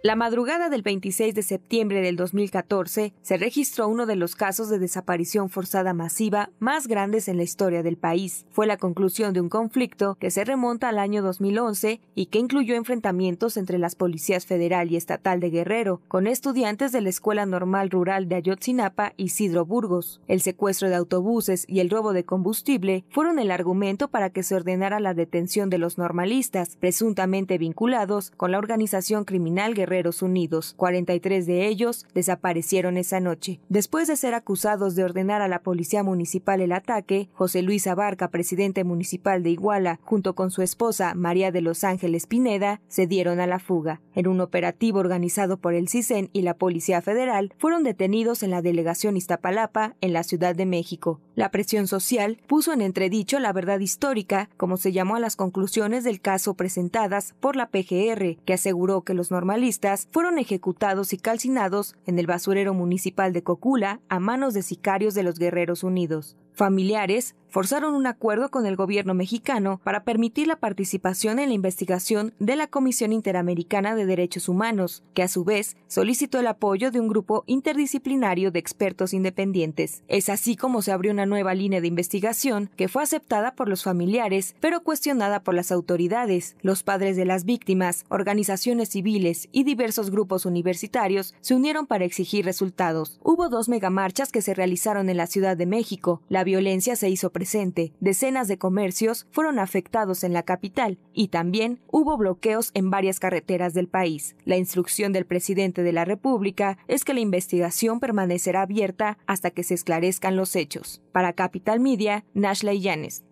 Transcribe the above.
La madrugada del 26 de septiembre del 2014 se registró uno de los casos de desaparición forzada masiva más grandes en la historia del país. Fue la conclusión de un conflicto que se remonta al año 2011 y que incluyó enfrentamientos entre las policías federal y estatal de Guerrero con estudiantes de la Escuela Normal Rural de Ayotzinapa y Sidro Burgos. El secuestro de autobuses y el robo de combustible fueron el argumento para que se ordenara la detención de los normalistas, presuntamente vinculados con la organización criminal unidos. 43 de ellos desaparecieron esa noche. Después de ser acusados de ordenar a la policía municipal el ataque, José Luis Abarca, presidente municipal de Iguala, junto con su esposa María de los Ángeles Pineda, se dieron a la fuga. En un operativo organizado por el CISEN y la Policía Federal, fueron detenidos en la delegación Iztapalapa, en la Ciudad de México. La presión social puso en entredicho la verdad histórica, como se llamó a las conclusiones del caso presentadas por la PGR, que aseguró que los normalistas fueron ejecutados y calcinados en el basurero municipal de Cocula a manos de sicarios de los Guerreros Unidos. Familiares forzaron un acuerdo con el gobierno mexicano para permitir la participación en la investigación de la Comisión Interamericana de Derechos Humanos, que a su vez solicitó el apoyo de un grupo interdisciplinario de expertos independientes. Es así como se abrió una nueva línea de investigación que fue aceptada por los familiares, pero cuestionada por las autoridades. Los padres de las víctimas, organizaciones civiles y diversos grupos universitarios se unieron para exigir resultados. Hubo dos megamarchas que se realizaron en la Ciudad de México, la violencia se hizo presente, decenas de comercios fueron afectados en la capital y también hubo bloqueos en varias carreteras del país. La instrucción del presidente de la República es que la investigación permanecerá abierta hasta que se esclarezcan los hechos. Para Capital Media, Nashley Yanes.